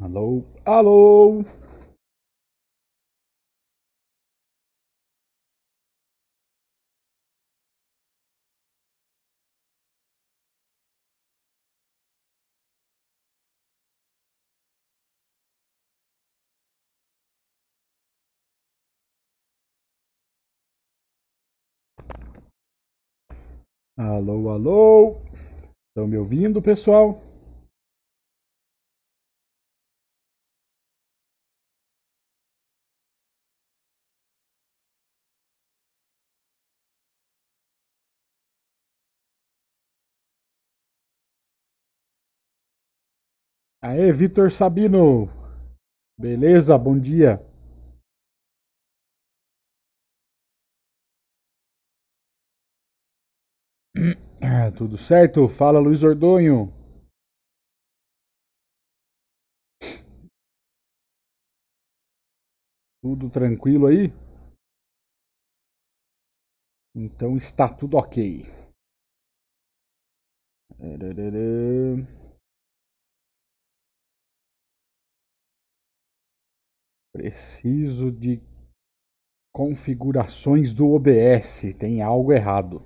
Alô? Alô? Alô, alô? Estão me ouvindo, pessoal? Aê, Vitor Sabino! Beleza, bom dia! Ah, tudo certo? Fala, Luiz Ordonho! Tudo tranquilo aí? Então está tudo ok. Preciso de configurações do OBS. Tem algo errado.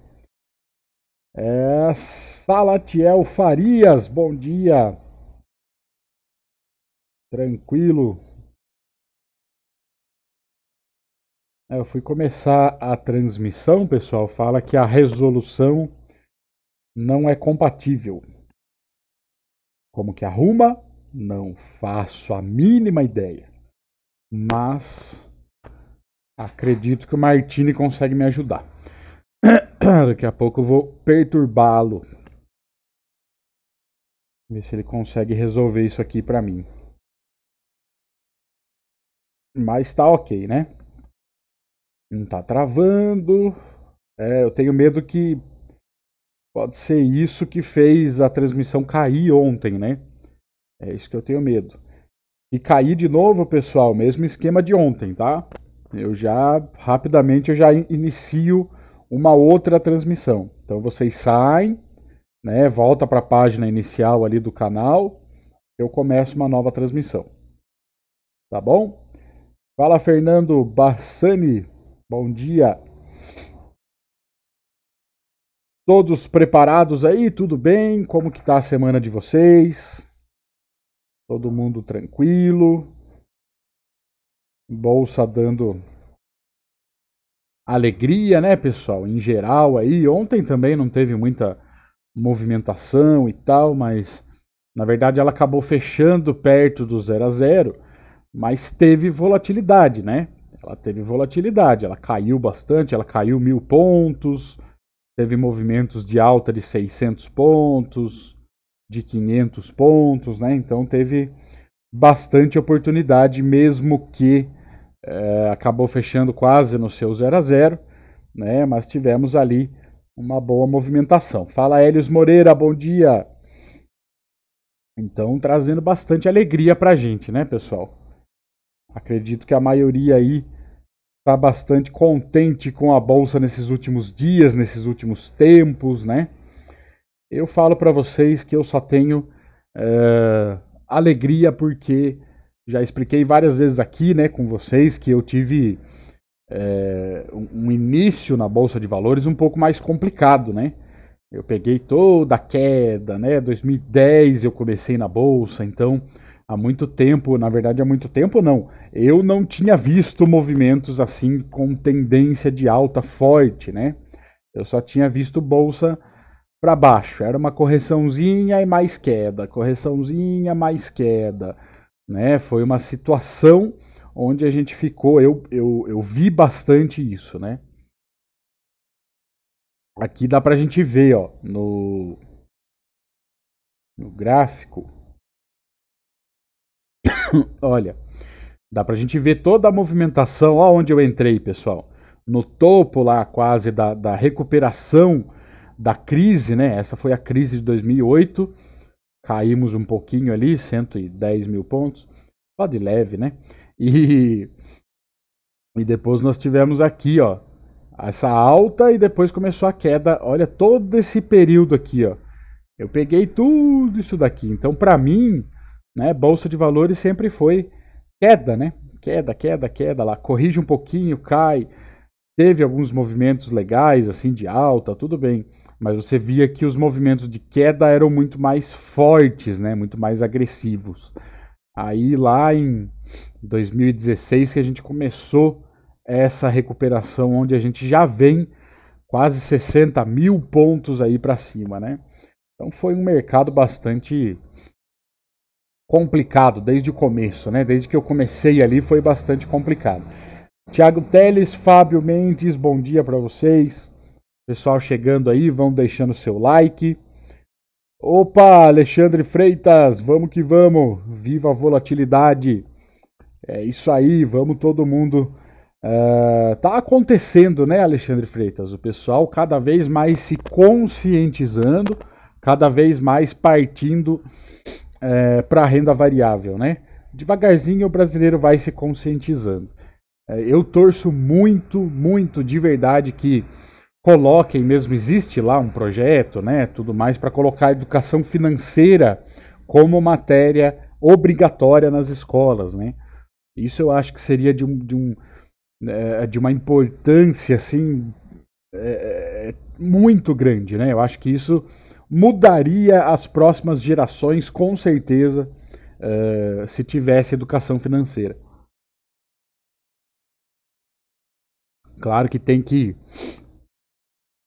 É Salatiel Farias, bom dia. Tranquilo. É, eu fui começar a transmissão, pessoal. Fala que a resolução não é compatível. Como que arruma? Não faço a mínima ideia. Mas acredito que o Martini consegue me ajudar. Daqui a pouco eu vou perturbá-lo. Ver se ele consegue resolver isso aqui pra mim. Mas tá ok, né? Não tá travando. É, eu tenho medo que pode ser isso que fez a transmissão cair ontem, né? É isso que eu tenho medo. E caí de novo, pessoal, mesmo esquema de ontem, tá? Eu já, rapidamente, eu já inicio uma outra transmissão. Então vocês saem, né, volta para a página inicial ali do canal, eu começo uma nova transmissão. Tá bom? Fala Fernando Bassani, bom dia. Todos preparados aí? Tudo bem? Como que tá a semana de vocês? Todo mundo tranquilo. Bolsa dando alegria, né, pessoal? Em geral aí, ontem também não teve muita movimentação e tal, mas na verdade ela acabou fechando perto do 0 a 0, mas teve volatilidade, né? Ela teve volatilidade, ela caiu bastante, ela caiu mil pontos, teve movimentos de alta de 600 pontos, de 500 pontos, né? Então teve bastante oportunidade, mesmo que é, acabou fechando quase no seu 0 a 0 né? Mas tivemos ali uma boa movimentação. Fala Hélios Moreira, bom dia. Então trazendo bastante alegria para a gente, né, pessoal? Acredito que a maioria aí está bastante contente com a bolsa nesses últimos dias, nesses últimos tempos, né? eu falo para vocês que eu só tenho é, alegria porque já expliquei várias vezes aqui, né, com vocês que eu tive é, um início na bolsa de valores um pouco mais complicado, né? Eu peguei toda a queda, né? 2010 eu comecei na bolsa, então há muito tempo, na verdade há muito tempo não, eu não tinha visto movimentos assim com tendência de alta forte, né? Eu só tinha visto bolsa para baixo. Era uma correçãozinha e mais queda, correçãozinha, mais queda. Né? Foi uma situação onde a gente ficou, eu, eu, eu vi bastante isso, né? Aqui dá para a gente ver, ó, no, no gráfico. Olha, dá para a gente ver toda a movimentação, ó onde eu entrei, pessoal. No topo lá quase da, da recuperação da crise, né? Essa foi a crise de 2008. Caímos um pouquinho ali, 110 mil pontos, só de leve, né? E, e depois nós tivemos aqui, ó, essa alta e depois começou a queda. Olha todo esse período aqui, ó. Eu peguei tudo isso daqui. Então, para mim, né, bolsa de valores sempre foi queda, né? Queda, queda, queda lá, corrige um pouquinho, cai. Teve alguns movimentos legais assim de alta, tudo bem mas você via que os movimentos de queda eram muito mais fortes, né, muito mais agressivos. Aí lá em 2016 que a gente começou essa recuperação, onde a gente já vem quase 60 mil pontos aí para cima, né? Então foi um mercado bastante complicado desde o começo, né? Desde que eu comecei ali foi bastante complicado. Tiago Teles, Fábio Mendes, bom dia para vocês. Pessoal chegando aí, vão deixando seu like. Opa, Alexandre Freitas, vamos que vamos. Viva a volatilidade. É isso aí, vamos todo mundo. Uh, tá acontecendo, né, Alexandre Freitas? O pessoal cada vez mais se conscientizando, cada vez mais partindo uh, é, para a renda variável, né? Devagarzinho o brasileiro vai se conscientizando. Uh, eu torço muito, muito de verdade que coloquem mesmo, existe lá um projeto, né, tudo mais, para colocar a educação financeira como matéria obrigatória nas escolas, né? Isso eu acho que seria de, um, de, um, eh, de uma importância, assim, é, muito grande, né? Eu acho que isso mudaria as próximas gerações, com certeza, é, se tivesse educação financeira. Claro que tem que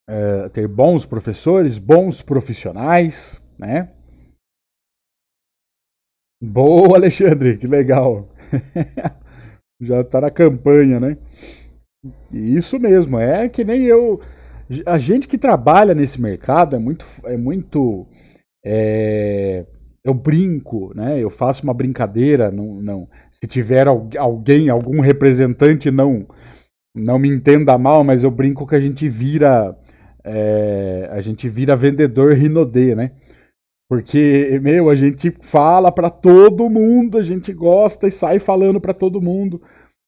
é, ter bons professores, bons profissionais, né? Boa, Alexandre, que legal. Já está na campanha, né? Isso mesmo, é que nem eu. A gente que trabalha nesse mercado é muito. É muito é, eu brinco, né? Eu faço uma brincadeira. Não, não, se tiver alguém, algum representante, não, não me entenda mal, mas eu brinco que a gente vira é, a gente vira vendedor Rinodê, né? Porque, meu, a gente fala para todo mundo, a gente gosta e sai falando para todo mundo.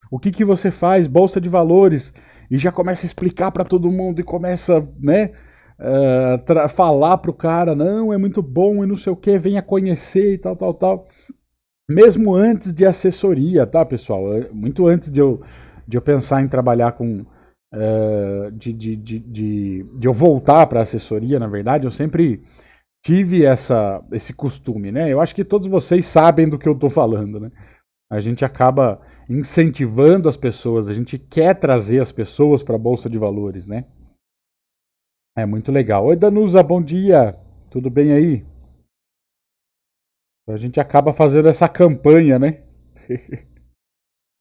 O que, que você faz? Bolsa de valores. E já começa a explicar para todo mundo e começa, né? Uh, falar pro cara, não, é muito bom e não sei o que, venha conhecer e tal, tal, tal. Mesmo antes de assessoria, tá, pessoal? É, muito antes de eu, de eu pensar em trabalhar com, de, de, de, de, eu voltar para a assessoria, na verdade, eu sempre tive essa, esse costume, né? Eu acho que todos vocês sabem do que eu estou falando, né? A gente acaba incentivando as pessoas, a gente quer trazer as pessoas para a Bolsa de Valores, né? É muito legal. Oi, Danusa, bom dia. Tudo bem aí? A gente acaba fazendo essa campanha, né?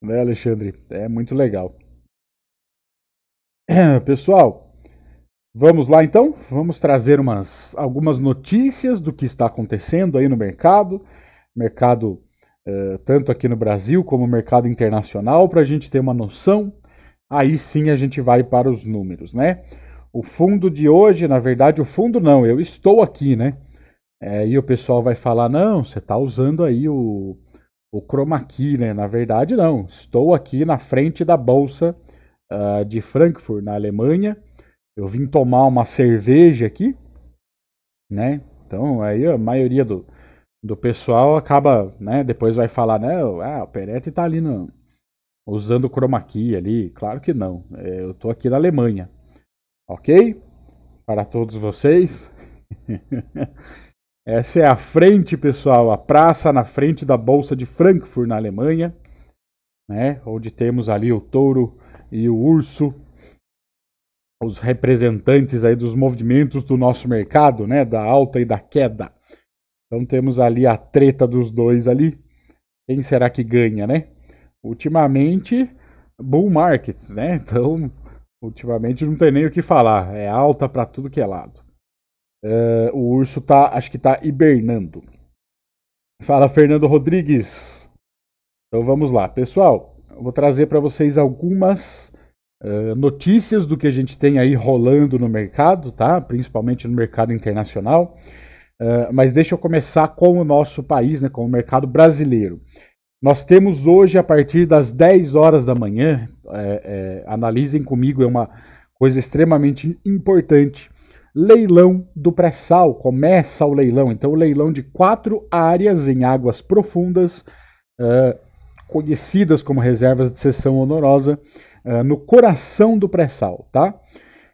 né, Alexandre? É muito legal. Pessoal, vamos lá então? Vamos trazer umas, algumas notícias do que está acontecendo aí no mercado, mercado eh, tanto aqui no Brasil como mercado internacional, para a gente ter uma noção. Aí sim a gente vai para os números, né? O fundo de hoje, na verdade, o fundo não, eu estou aqui, né? É, e o pessoal vai falar: não, você está usando aí o, o chroma key, né? Na verdade, não, estou aqui na frente da bolsa uh, de Frankfurt, na Alemanha. Eu vim tomar uma cerveja aqui, né? Então aí a maioria do, do pessoal acaba, né? Depois vai falar, né? Ah, o Peretti tá ali no, usando chroma key ali. Claro que não. É, eu tô aqui na Alemanha. Ok? Para todos vocês. Essa é a frente, pessoal, a praça na frente da Bolsa de Frankfurt, na Alemanha, né? onde temos ali o touro e o Urso, os representantes aí dos movimentos do nosso mercado, né, da alta e da queda. Então temos ali a treta dos dois ali. Quem será que ganha, né? Ultimamente bull market, né? Então ultimamente não tem nem o que falar, é alta para tudo que é lado. Uh, o urso tá, acho que tá hibernando. Fala Fernando Rodrigues. Então vamos lá, pessoal vou trazer para vocês algumas uh, notícias do que a gente tem aí rolando no mercado, tá? Principalmente no mercado internacional. Uh, mas deixa eu começar com o nosso país, né, com o mercado brasileiro. Nós temos hoje, a partir das 10 horas da manhã, é, é, analisem comigo, é uma coisa extremamente importante. Leilão do pré-sal, começa o leilão. Então, o leilão de quatro áreas em águas profundas, uh, conhecidas como reservas de sessão onorosa, uh, eh, no coração do pré-sal, tá?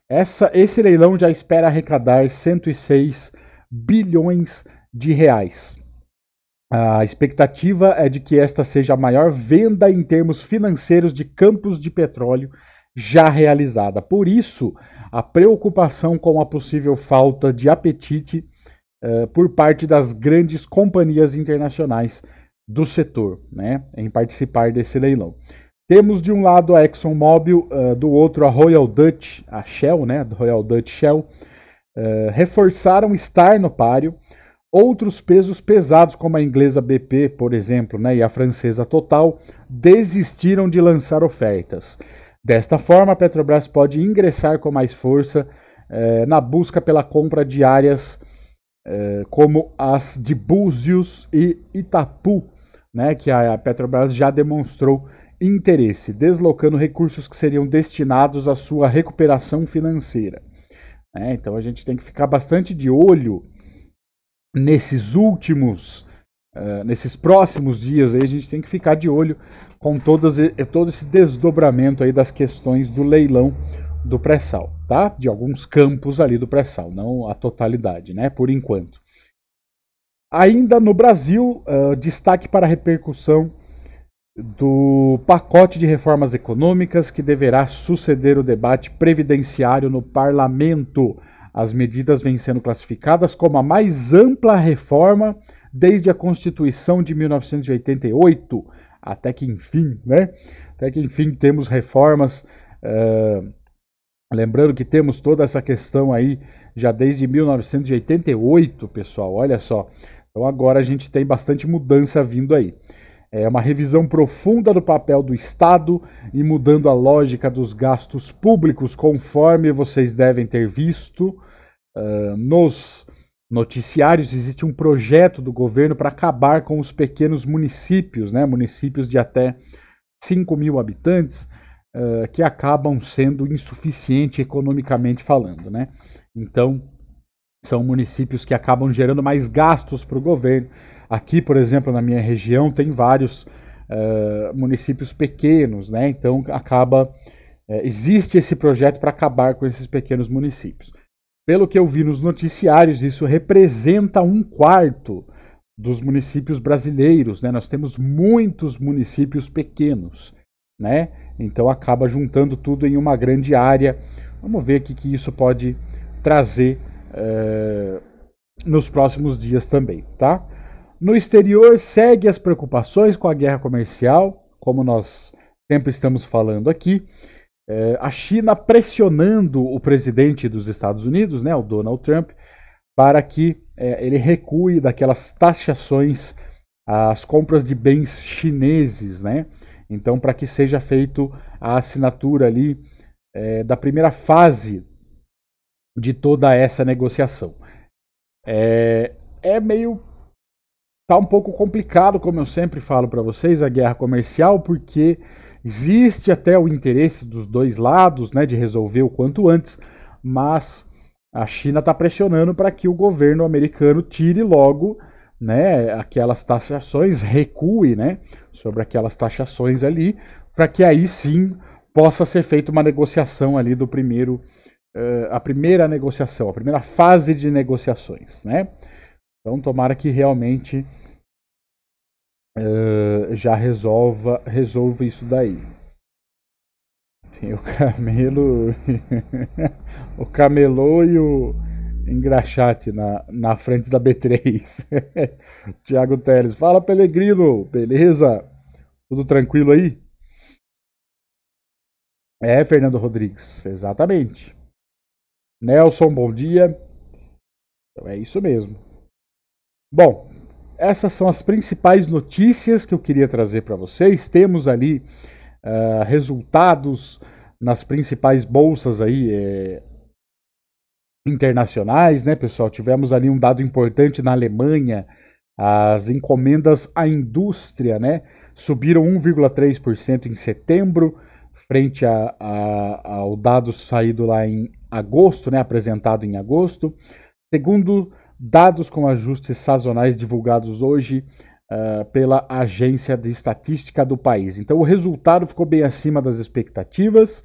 Essa, esse leilão já espera arrecadar 106 bilhões de reais. A expectativa é de que esta seja a maior venda em termos financeiros de campos de petróleo já realizada. Por isso, a preocupação com a possível falta de apetite uh, por parte das grandes companhias internacionais do setor né, em participar desse leilão. Temos de um lado a ExxonMobil, uh, do outro a Royal Dutch, a Shell, né, Royal Dutch Shell, uh, reforçaram estar no páreo. Outros pesos pesados, como a inglesa BP, por exemplo, né, e a francesa Total, desistiram de lançar ofertas. Desta forma, a Petrobras pode ingressar com mais força eh, na busca pela compra de áreas como as de Búzios e Itapu, né, que a Petrobras já demonstrou interesse, deslocando recursos que seriam destinados à sua recuperação financeira. É, então a gente tem que ficar bastante de olho nesses últimos, uh, nesses próximos dias aí, a gente tem que ficar de olho com todas, eh, todo esse desdobramento aí das questões do leilão do pré-sal, tá? De alguns campos ali do pré-sal, não a totalidade, né? Por enquanto. Ainda no Brasil, uh, destaque para a repercussão do pacote de reformas econômicas que deverá suceder o debate previdenciário no parlamento. As medidas vêm sendo classificadas como a mais ampla reforma desde a Constituição de 1988, até que enfim, né? Até que enfim temos reformas. Uh, lembrando que temos toda essa questão aí já desde 1988, pessoal. Olha só então agora a gente tem bastante mudança vindo aí. É uma revisão profunda do papel do Estado e mudando a lógica dos gastos públicos, conforme vocês devem ter visto uh, nos noticiários. Existe um projeto do governo para acabar com os pequenos municípios, né? municípios de até 5 mil habitantes, uh, que acabam sendo insuficientes economicamente falando. Né? Então, são municípios que acabam gerando mais gastos para o governo. Aqui, por exemplo, na minha região, tem vários uh, municípios pequenos, né? Então acaba uh, existe esse projeto para acabar com esses pequenos municípios. Pelo que eu vi nos noticiários, isso representa um quarto dos municípios brasileiros, né? Nós temos muitos municípios pequenos, né? Então acaba juntando tudo em uma grande área. Vamos ver o que, que isso pode trazer eh, nos próximos dias também, tá? No exterior, segue as preocupações com a guerra comercial, como nós sempre estamos falando aqui. É, a China pressionando o presidente dos Estados Unidos, né, o Donald Trump, para que é, ele recue daquelas taxações às compras de bens chineses, né? Então, para que seja feito a assinatura ali é, da primeira fase de toda essa negociação. É, é meio. Tá um pouco complicado, como eu sempre falo para vocês, a guerra comercial, porque existe até o interesse dos dois lados né, de resolver o quanto antes, mas a China está pressionando para que o governo americano tire logo né, aquelas taxações, recue né, sobre aquelas taxações ali, para que aí sim possa ser feita uma negociação ali do primeiro eh, a primeira negociação, a primeira fase de negociações, né? Então, tomara que realmente uh, já resolva, resolva isso daí. Tem o camelo, o camelô e o engraxate na, na frente da B3. Tiago Teles, fala Pelegrino, beleza? Tudo tranquilo aí? É, Fernando Rodrigues, exatamente. Nelson, bom dia. Então é isso mesmo. Bom, essas são as principais notícias que eu queria trazer para vocês. Temos ali uh, resultados nas principais bolsas aí é, internacionais, né, pessoal? Tivemos ali um dado importante na Alemanha. As encomendas à indústria, né, subiram 1,3% em setembro, frente a, a, ao dado saído lá em agosto, né, apresentado em agosto, segundo dados com ajustes sazonais divulgados hoje uh, pela Agência de Estatística do país. Então, o resultado ficou bem acima das expectativas,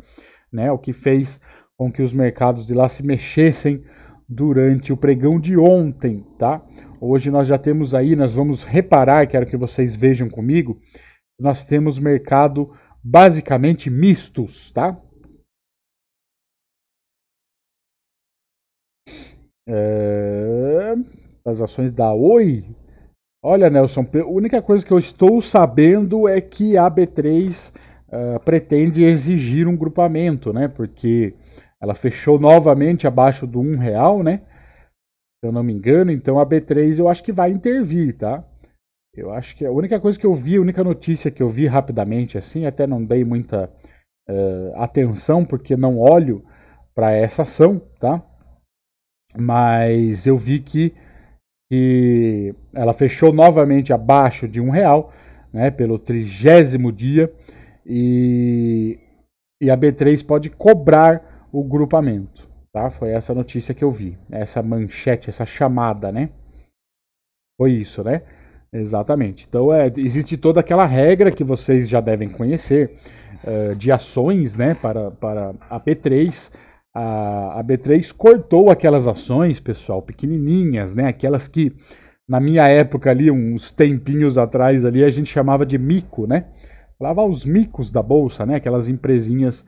né, o que fez com que os mercados de lá se mexessem durante o pregão de ontem, tá? Hoje nós já temos aí, nós vamos reparar, quero que vocês vejam comigo, nós temos mercado basicamente mistos, tá? é, ações da Oi. Olha, Nelson, a única coisa que eu estou sabendo é que a B3 uh, é, pretende exigir um grupamento, né? Porque ela fechou novamente abaixo do um real, né? Se eu não me engano, então a B3 eu acho que vai intervir, tá? Eu acho que a única coisa que eu vi, a única notícia que eu vi rapidamente, assim, até não dei muita uh, atenção porque não olho para essa ação, tá? mas eu vi que, que ela fechou novamente abaixo de um real, né, pelo trigésimo dia, e, e a B3 pode cobrar o grupamento. Tá? Foi essa notícia que eu vi, essa manchete, essa chamada, né? Foi isso, né? Exatamente. Então é, existe toda aquela regra que vocês já devem conhecer uh, de ações, né, para, para a b 3 a, a B3 cortou aquelas ações, pessoal, pequenininhas, né? Aquelas que na minha época ali, uns tempinhos atrás ali, a gente chamava de mico, né? Falava os micos da bolsa, né? Aquelas empresinhas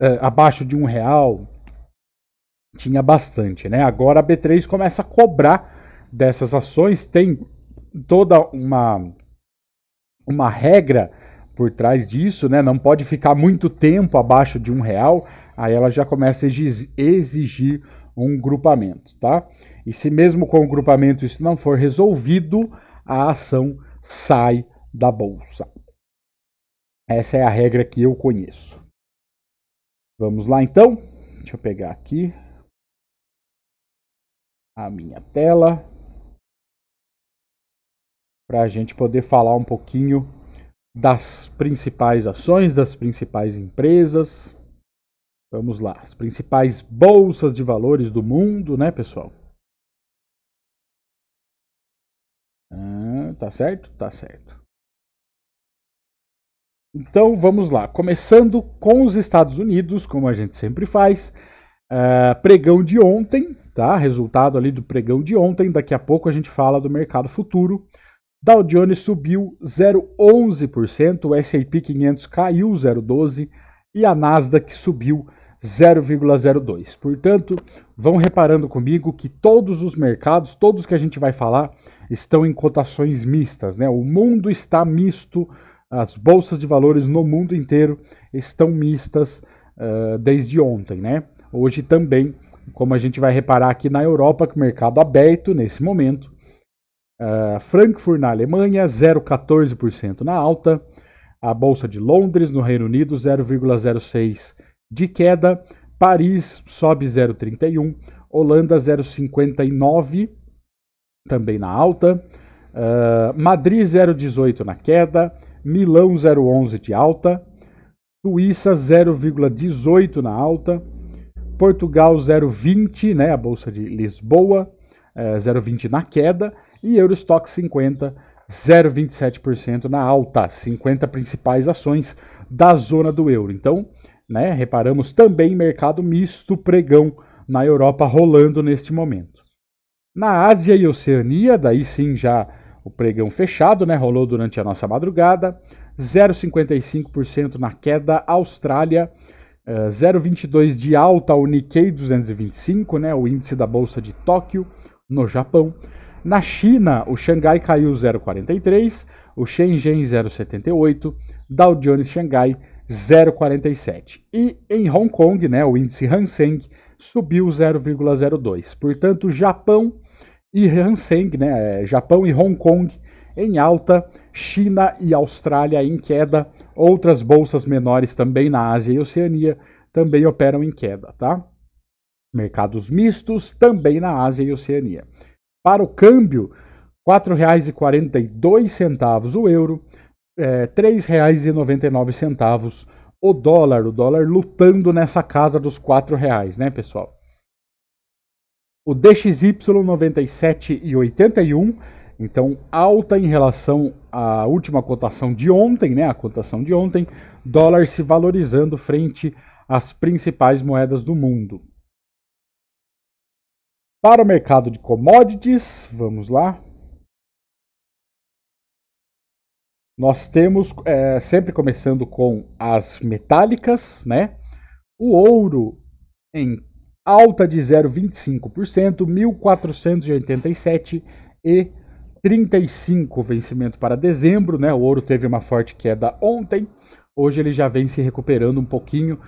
é, abaixo de um real, tinha bastante, né? Agora a B3 começa a cobrar dessas ações, tem toda uma uma regra por trás disso, né? Não pode ficar muito tempo abaixo de um real, aí ela já começa a exigir um grupamento, tá? E se mesmo com o grupamento isso não for resolvido, a ação sai da bolsa. Essa é a regra que eu conheço. Vamos lá então. Deixa eu pegar aqui a minha tela para a gente poder falar um pouquinho das principais ações, das principais empresas. Vamos lá, as principais bolsas de valores do mundo, né, pessoal? Ah, tá certo? Tá certo. Então vamos lá, começando com os Estados Unidos, como a gente sempre faz. Uh, pregão de ontem, tá? Resultado ali do pregão de ontem. Daqui a pouco a gente fala do mercado futuro. Dow Jones subiu 0,11%, o S&P 500 caiu 0,12 e a Nasdaq subiu 0,02. Portanto, vão reparando comigo que todos os mercados, todos que a gente vai falar, estão em cotações mistas. Né? O mundo está misto, as bolsas de valores no mundo inteiro estão mistas uh, desde ontem. Né? Hoje também, como a gente vai reparar aqui na Europa, que o mercado aberto nesse momento. Uh, Frankfurt na Alemanha, 0,14% na alta. A Bolsa de Londres, no Reino Unido, 0,06% de queda, Paris sobe 0,31, Holanda 0,59, também na alta, uh, Madrid 0,18 na queda, Milão 0,11 de alta, Suíça 0,18 na alta, Portugal 0,20, né, a Bolsa de Lisboa, é, eh, 0,20 na queda, e Eurostock 50, 0,27% na alta, 50 principais ações da zona do euro. Então, né? Reparamos também mercado misto pregão na Europa rolando neste momento. Na Ásia e Oceania, daí sim já o pregão fechado, né? Rolou durante a nossa madrugada. 0,55% na queda Austrália, 0,22 eh, de alta o Nikkei 225, né? O índice da bolsa de Tóquio no Japão. Na China, o Xangai caiu 0,43, o Shenzhen 0,78, Dow Jones Xangai 0,47. E em Hong Kong, né, o índice Hang Seng subiu 0,02. Portanto, Japão e Hang Seng, né, é, Japão e Hong Kong em alta, China e Austrália em queda, outras bolsas menores também na Ásia e Oceania também operam em queda, tá? Mercados mistos também na Ásia e Oceania. Para o câmbio, R$ 4,42 o euro, é, R$ 3,99 o dólar, o dólar lutando nessa casa dos R$ reais, né, pessoal? O DXY 97 e então alta em relação à última cotação de ontem, né, a cotação de ontem, dólar se valorizando frente às principais moedas do mundo. Para o mercado de commodities, vamos lá, Nós temos é, sempre começando com as metálicas, né? O ouro em alta de 0,25%, 1487 e 35 vencimento para dezembro, né? O ouro teve uma forte queda ontem, hoje ele já vem se recuperando um pouquinho,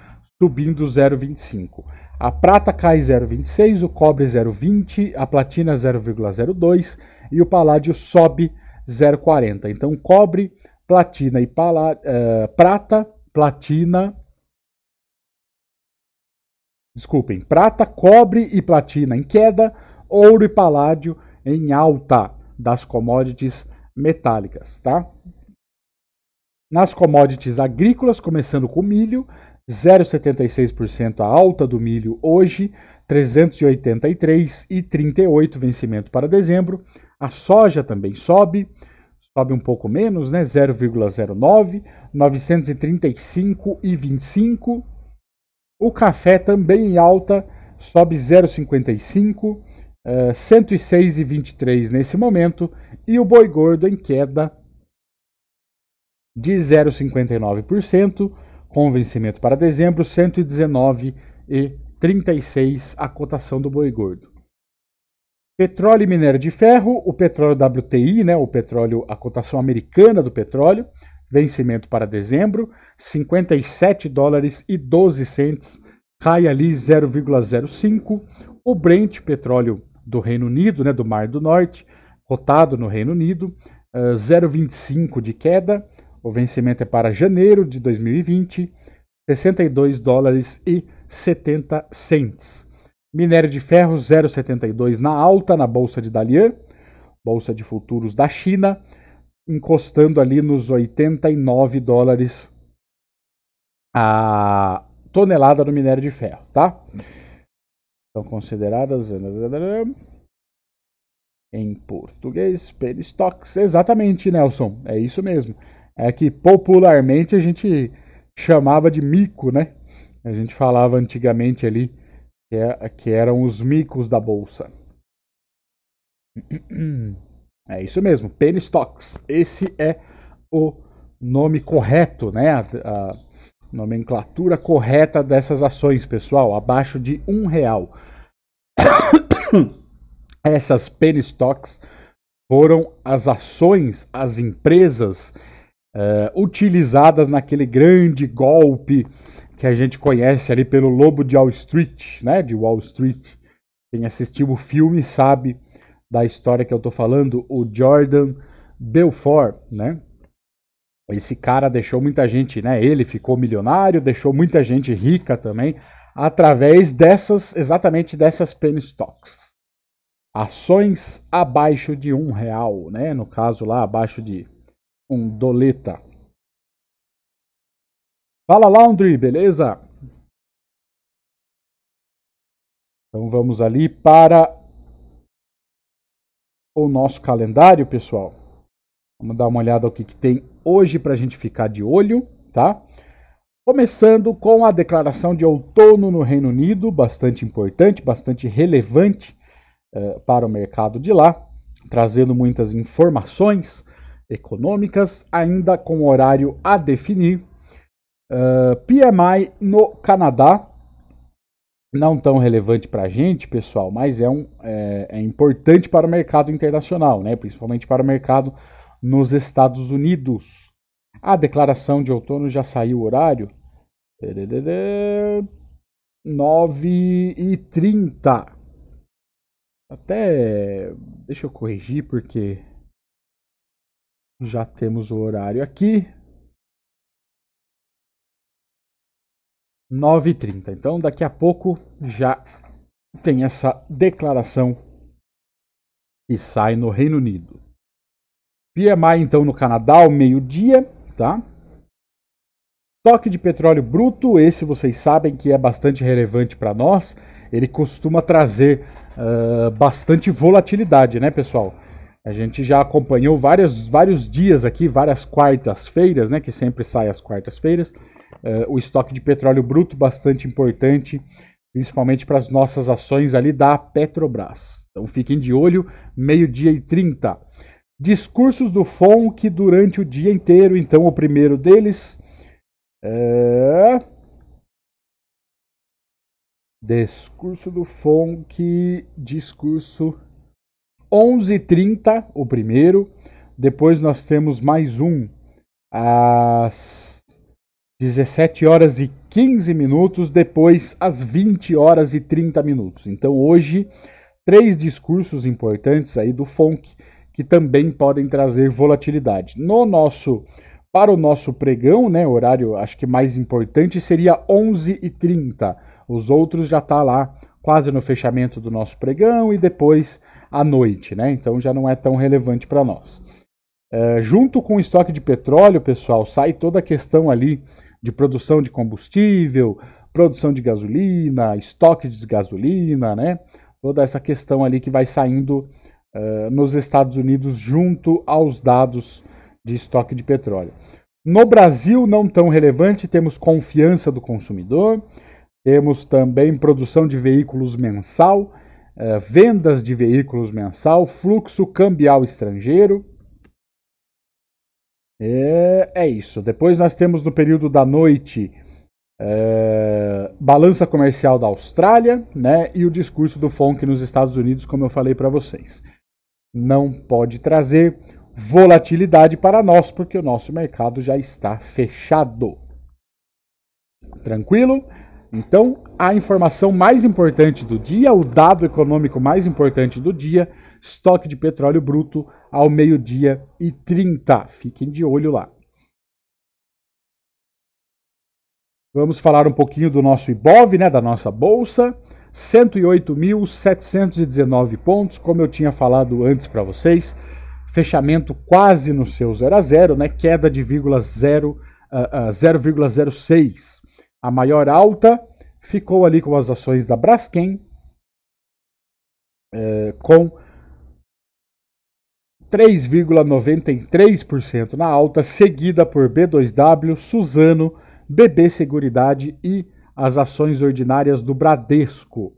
subindo 0,25. A prata cai 0,26, o cobre 0,20, a platina 0,02 e o paládio sobe 0,40. Então, cobre, platina e pala, uh, prata, platina. Desculpem, prata, cobre e platina em queda, ouro e paládio em alta das commodities metálicas, tá? Nas commodities agrícolas, começando com milho, 0,76% a alta do milho hoje, 383,38 e vencimento para dezembro. A soja também sobe, sobe um pouco menos, né? 0,09, 25. O café também em alta, sobe 0,55, uh, 106,23 nesse momento. E o boi gordo em queda de 0,59%, com vencimento para dezembro, 119,36 a cotação do boi gordo petróleo e minério de ferro, o petróleo WTI, né, o petróleo, a cotação americana do petróleo, vencimento para dezembro, 57 dólares e 12 centes, cai ali 0,05. O Brent, petróleo do Reino Unido, né, do Mar do Norte, cotado no Reino Unido, uh, eh, 0,25 de queda. O vencimento é para janeiro de 2020, 62 dólares e 70 centes. Minério de ferro 0,72 na alta na bolsa de Dalian, bolsa de futuros da China, encostando ali nos 89 dólares a tonelada do minério de ferro, tá? São consideradas em português peristoques, exatamente, Nelson. É isso mesmo. É que popularmente a gente chamava de mico, né? A gente falava antigamente ali que, é, que eram os micos da bolsa. É isso mesmo, penny stocks. Esse é o nome correto, né? A, a, nomenclatura correta dessas ações, pessoal, abaixo de um real. Essas penny stocks foram as ações, as empresas uh, utilizadas naquele grande golpe que a gente conhece ali pelo Lobo de Wall Street, né? De Wall Street. Quem assistiu o filme sabe da história que eu estou falando, o Jordan Belfort, né? Esse cara deixou muita gente, né? Ele ficou milionário, deixou muita gente rica também, através dessas, exatamente dessas penny stocks. Ações abaixo de um real, né? No caso lá, abaixo de um doleta. Fala Laundry, beleza? Então vamos ali para o nosso calendário, pessoal. Vamos dar uma olhada o que, que tem hoje para a gente ficar de olho, tá? Começando com a declaração de outono no Reino Unido, bastante importante, bastante relevante eh, para o mercado de lá, trazendo muitas informações econômicas, ainda com horário a definir ah, PMI no Canadá, não tão relevante para a gente, pessoal, mas é, um, é, é, importante para o mercado internacional, né? principalmente para o mercado nos Estados Unidos. A declaração de outono já saiu o horário. 9 e 30 Até. Deixa eu corrigir, porque já temos o horário aqui. 9h30. Então, daqui a pouco já tem essa declaração e sai no Reino Unido. PMI, então, no Canadá, ao meio-dia, tá? Toque de petróleo bruto, esse vocês sabem que é bastante relevante para nós. Ele costuma trazer uh, bastante volatilidade, né, pessoal? A gente já acompanhou várias, vários dias aqui, várias quartas-feiras, né? Que sempre sai às quartas-feiras eh, o estoque de petróleo bruto bastante importante, principalmente para as nossas ações ali da Petrobras. Então fiquem de olho, meio-dia e 30. Discursos do FONC durante o dia inteiro, então o primeiro deles é... Discurso do FONC, discurso 11h30, o primeiro. Depois nós temos mais um às 17 horas e 15 minutos, depois às 20 horas e 30 minutos. Então hoje, três discursos importantes aí do FONC que também podem trazer volatilidade. No nosso para o nosso pregão, né, horário acho que mais importante seria 11h30. Os outros já tá lá quase no fechamento do nosso pregão e depois à noite, né? Então já não é tão relevante para nós. É, junto com o estoque de petróleo, pessoal, sai toda a questão ali de produção de combustível, produção de gasolina, estoque de gasolina, né? Toda essa questão ali que vai saindo uh, nos Estados Unidos junto aos dados de estoque de petróleo. No Brasil, não tão relevante, temos confiança do consumidor, temos também produção de veículos mensal, uh, vendas de veículos mensal, fluxo cambial estrangeiro, é, é isso. Depois nós temos no período da noite é, balança comercial da Austrália, né? E o discurso do FONC nos Estados Unidos, como eu falei para vocês. Não pode trazer volatilidade para nós, porque o nosso mercado já está fechado. Tranquilo? Então, a informação mais importante do dia, o dado econômico mais importante do dia, estoque de petróleo bruto ao meio-dia e 30. Fiquem de olho lá. Vamos falar um pouquinho do nosso IBOV, né, da nossa bolsa. 108.719 pontos, como eu tinha falado antes para vocês. Fechamento quase no seu 0 a 0, né? Queda de 0,06. Uh, uh, a maior alta ficou ali com as ações da Braskem, eh, com 3,93% na alta, seguida por B2W, Suzano, BB Seguridade e as ações ordinárias do Bradesco.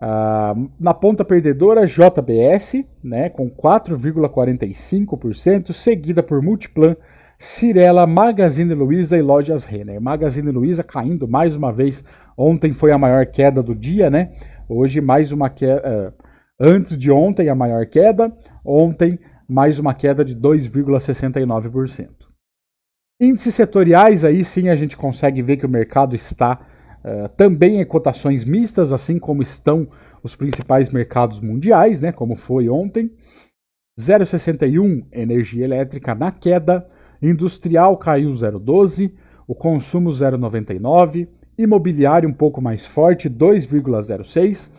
Ah, na ponta perdedora, JBS, né, com 4,45%, seguida por Multiplan, Cirela, Magazine Luiza e Lojas Renner. Magazine Luiza caindo mais uma vez. Ontem foi a maior queda do dia, né? Hoje mais uma queda. Eh, antes de ontem a maior queda. Ontem, mais uma queda de 2,69%. Índices setoriais, aí sim a gente consegue ver que o mercado está uh, também em cotações mistas, assim como estão os principais mercados mundiais, né, como foi ontem. 0,61 energia elétrica na queda, industrial caiu 0,12, o consumo 0,99, imobiliário um pouco mais forte, 2,06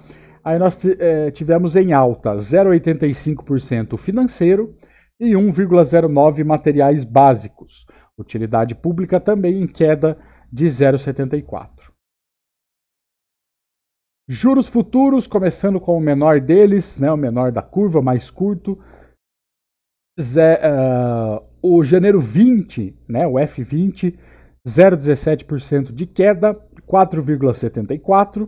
Aí nós é, tivemos em alta 0,85% financeiro e 1,09% materiais básicos. Utilidade pública também em queda de 0,74%. Juros futuros, começando com o menor deles, né, o menor da curva, mais curto. Zé, uh, eh, o janeiro 20, né, o F20, 0,17% de queda, 4,74%.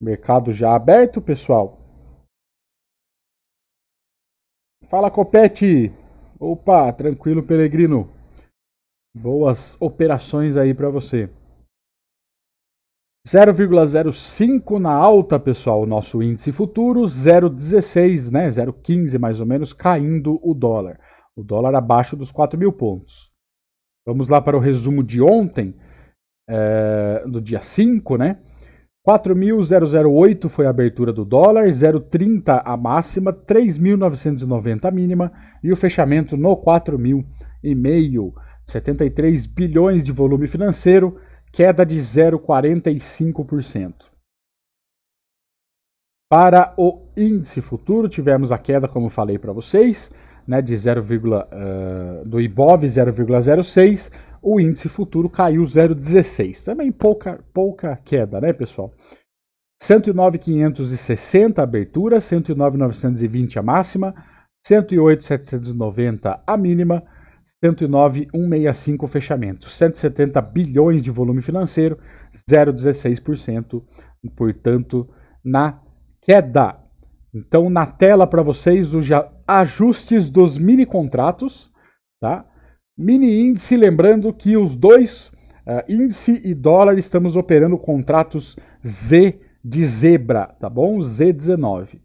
Mercado já aberto, pessoal. Fala, Copete. Opa, tranquilo, Peregrino. Boas operações aí para você. 0,05 na alta, pessoal, o nosso índice futuro, 0,16, né, 0,15 mais ou menos, caindo o dólar. O dólar abaixo dos 4 mil pontos. Vamos lá para o resumo de ontem, é, do dia 5, né? 4.008 foi a abertura do dólar, 0,30 a máxima, 3.990 a mínima e o fechamento no 4.500. 73 bilhões de volume financeiro, queda de 0,45%. Para o índice futuro, tivemos a queda, como falei para vocês, né, de 0, uh, eh, do IBOV 0,06 o índice futuro caiu 0,16. Também pouca, pouca queda, né, pessoal? 109,560 abertura, 109,920 a máxima, 108,790 a mínima, 109,165 fechamento. 170 bilhões de volume financeiro, 0,16%, portanto, na queda. Então, na tela para vocês, os ajustes dos mini contratos, tá? Mini índice, lembrando que os dois, uh, índice e dólar, estamos operando contratos Z de zebra, tá bom? Z19.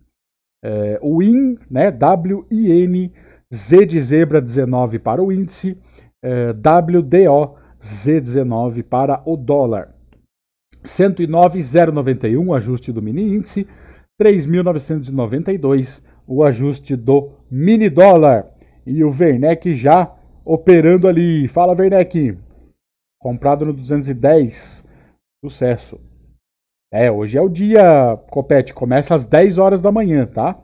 Eh, o IN, né? W-I-N, Z de zebra 19 para o índice, eh, D WDO Z19 para o dólar. 109,091 o ajuste do mini índice, 3.992 o ajuste do mini dólar. E o Werneck já operando ali. Fala, Werneck. Comprado no 210. Sucesso. É, hoje é o dia, Copete. Começa às 10 horas da manhã, tá?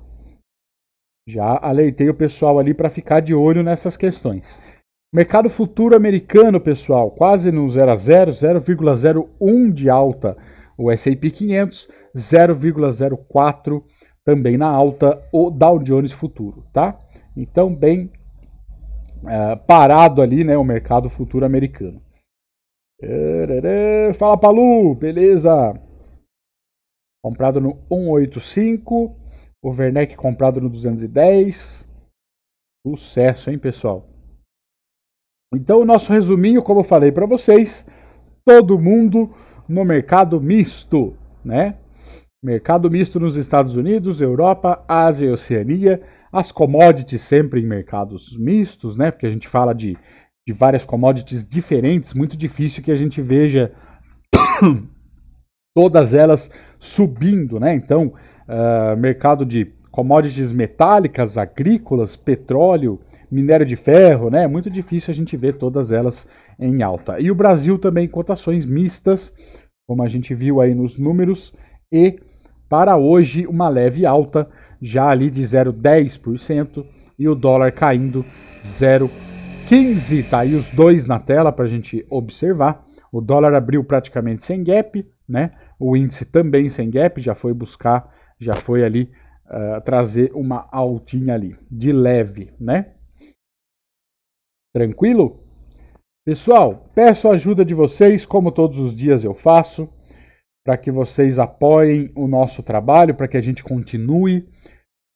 Já alertei o pessoal ali para ficar de olho nessas questões. Mercado futuro americano, pessoal, quase no 0 a 0, 0,01 de alta o S&P 500, 0,04 também na alta o Dow Jones futuro, tá? Então, bem é, parado ali, né, o mercado futuro americano. Fala Palu, beleza? Comprado no 185, o Werneck comprado no 210. Sucesso, hein, pessoal? Então, o nosso resuminho, como eu falei para vocês, todo mundo no mercado misto, né? Mercado misto nos Estados Unidos, Europa, Ásia e Oceania as commodities sempre em mercados mistos, né? Porque a gente fala de, de várias commodities diferentes, muito difícil que a gente veja todas elas subindo, né? Então, uh, mercado de commodities metálicas, agrícolas, petróleo, minério de ferro, né? É muito difícil a gente ver todas elas em alta. E o Brasil também em cotações mistas, como a gente viu aí nos números, e para hoje uma leve alta já ali de 0,10% e o dólar caindo 0,15. Tá aí os dois na tela para a gente observar. O dólar abriu praticamente sem gap, né? O índice também sem gap, já foi buscar, já foi ali uh, trazer uma altinha ali, de leve, né? Tranquilo? Pessoal, peço a ajuda de vocês, como todos os dias eu faço, para que vocês apoiem o nosso trabalho, para que a gente continue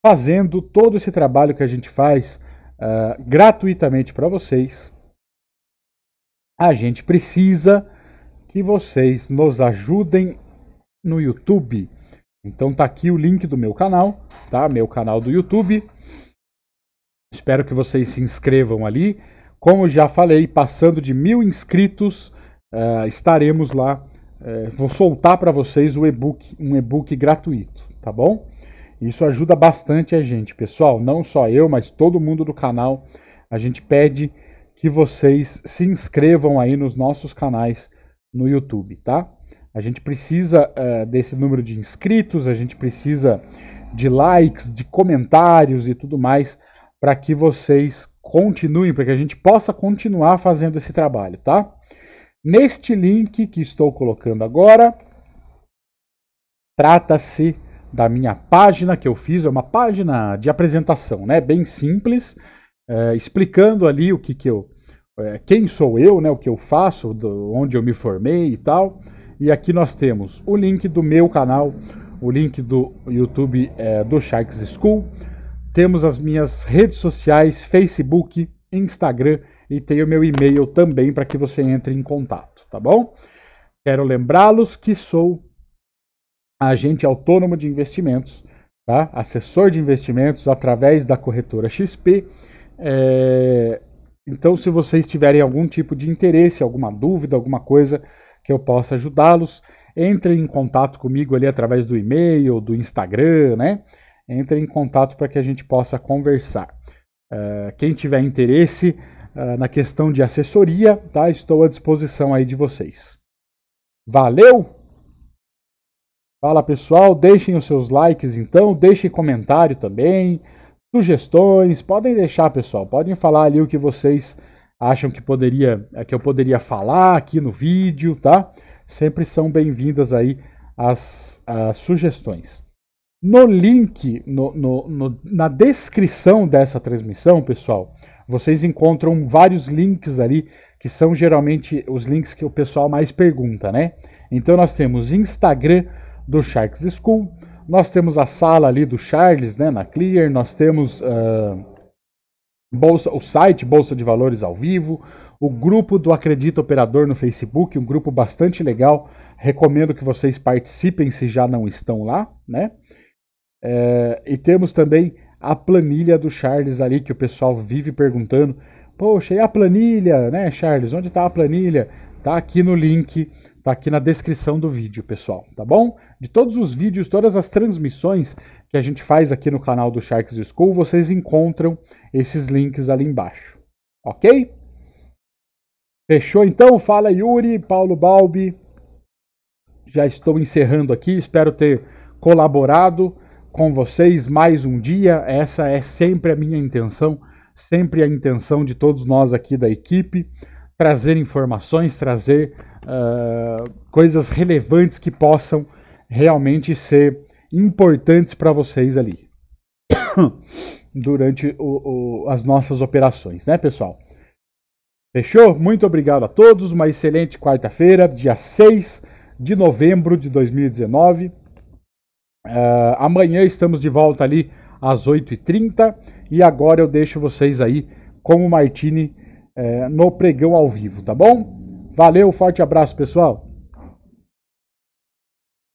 fazendo todo esse trabalho que a gente faz uh, gratuitamente para vocês, a gente precisa que vocês nos ajudem no YouTube. Então tá aqui o link do meu canal, tá? Meu canal do YouTube. Espero que vocês se inscrevam ali. Como já falei, passando de mil inscritos, uh, estaremos lá. Uh, vou soltar para vocês o e-book, um e-book gratuito, tá bom? Isso ajuda bastante a gente, pessoal. Não só eu, mas todo mundo do canal. A gente pede que vocês se inscrevam aí nos nossos canais no YouTube, tá? A gente precisa uh, desse número de inscritos, a gente precisa de likes, de comentários e tudo mais para que vocês continuem, para que a gente possa continuar fazendo esse trabalho, tá? Neste link que estou colocando agora, trata-se da minha página que eu fiz, é uma página de apresentação, né? Bem simples, é, explicando ali o que, que eu. É, quem sou eu, né? O que eu faço, do, onde eu me formei e tal. E aqui nós temos o link do meu canal, o link do YouTube é, do Sharks School. Temos as minhas redes sociais, Facebook, Instagram e tem o meu e-mail também para que você entre em contato, tá bom? Quero lembrá-los que sou agente autônomo de investimentos, tá? assessor de investimentos através da corretora XP. É... Então, se vocês tiverem algum tipo de interesse, alguma dúvida, alguma coisa que eu possa ajudá-los, entrem em contato comigo ali através do e-mail, do Instagram, né? Entrem em contato para que a gente possa conversar. Uh, quem tiver interesse uh, na questão de assessoria, tá? Estou à disposição aí de vocês. Valeu! Fala pessoal, deixem os seus likes então, deixem comentário também, sugestões, podem deixar pessoal, podem falar ali o que vocês acham que poderia, eh, que eu poderia falar aqui no vídeo, tá? Sempre são bem-vindas aí as, as, sugestões. No link, no, no, no, na descrição dessa transmissão, pessoal, vocês encontram vários links ali, que são geralmente os links que o pessoal mais pergunta, né? Então nós temos Instagram, do Sharks School. Nós temos a sala ali do Charles, né, na Clear, nós temos uh, bolsa, o site Bolsa de Valores ao vivo, o grupo do Acredita Operador no Facebook, um grupo bastante legal. Recomendo que vocês participem se já não estão lá, né? É, e temos também a planilha do Charles ali, que o pessoal vive perguntando. Poxa, e a planilha, né, Charles? Onde está a planilha? está aqui no link Está aqui na descrição do vídeo, pessoal, tá bom? De todos os vídeos, todas as transmissões que a gente faz aqui no canal do Sharks School, vocês encontram esses links ali embaixo, ok? Fechou então? Fala Yuri, Paulo Balbi. Já estou encerrando aqui, espero ter colaborado com vocês mais um dia. Essa é sempre a minha intenção, sempre a intenção de todos nós aqui da equipe, trazer informações, trazer ah, coisas relevantes que possam realmente ser importantes para vocês ali durante o, o, as nossas operações, né, pessoal? Fechou? Muito obrigado a todos. Uma excelente quarta-feira, dia 6 de novembro de 2019. Uh, ah, amanhã estamos de volta ali às 8h30. E agora eu deixo vocês aí com o Martini uh, no pregão ao vivo, tá bom? Valeu, forte abraço, pessoal!